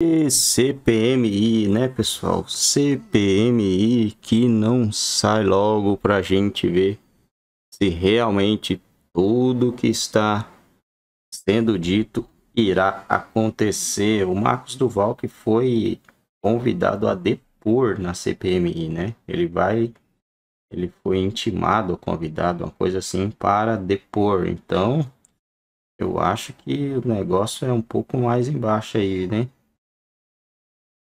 E CPMI, né, pessoal? CPMI que não sai logo para a gente ver se realmente tudo que está sendo dito irá acontecer. O Marcos Duval que foi convidado a depor na CPMI, né? Ele vai ele foi intimado, convidado, uma coisa assim para depor. Então, eu acho que o negócio é um pouco mais embaixo aí, né?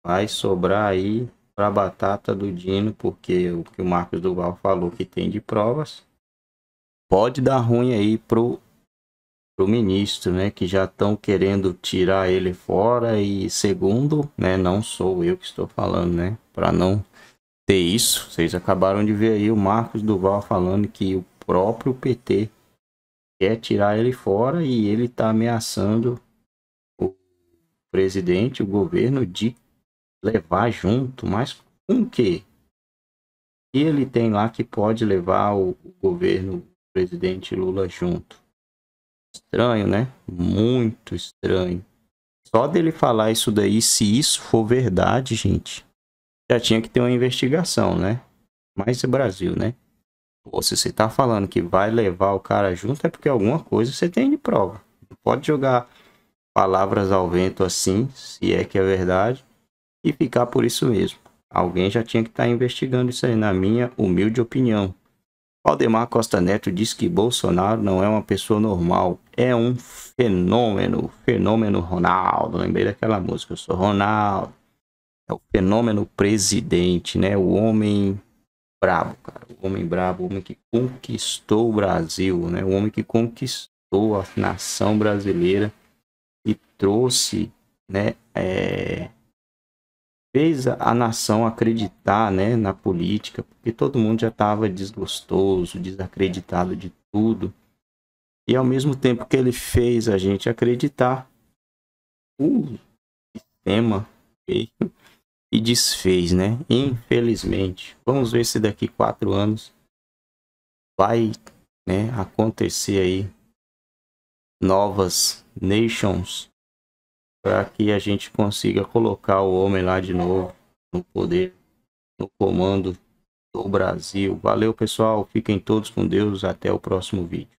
vai sobrar aí para a batata do Dino, porque o que o Marcos Duval falou que tem de provas pode dar ruim aí pro pro ministro, né, que já estão querendo tirar ele fora e segundo, né, não sou eu que estou falando, né, para não ter isso. Vocês acabaram de ver aí o Marcos Duval falando que o próprio PT quer tirar ele fora e ele está ameaçando o presidente, o governo de levar junto, mas com que ele tem lá que pode levar o, o governo o presidente Lula junto. Estranho, né? Muito estranho. Só dele falar isso daí, se isso for verdade, gente, já tinha que ter uma investigação, né? Mas é Brasil, né? Pô, se você tá falando que vai levar o cara junto, é porque alguma coisa você tem de prova. Não pode jogar palavras ao vento assim, se é que é verdade e ficar por isso mesmo. Alguém já tinha que estar tá investigando isso aí, na minha humilde opinião. Valdemar Costa Neto diz que Bolsonaro não é uma pessoa normal, é um fenômeno, fenômeno Ronaldo. Lembrei daquela música, eu sou Ronaldo. É o fenômeno presidente, né? O homem brabo, cara. O homem brabo, o homem que conquistou o Brasil, né? O homem que conquistou a nação brasileira e trouxe, né? É fez a, nação acreditar né, na política, porque todo mundo já estava desgostoso, desacreditado de tudo. E ao mesmo tempo que ele fez a gente acreditar, o sistema veio e desfez, né? Infelizmente. Vamos ver se daqui quatro anos vai né, acontecer aí novas nations para que a gente consiga colocar o homem lá de novo no poder, no comando do Brasil. Valeu, pessoal. Fiquem todos com Deus. Até o próximo vídeo.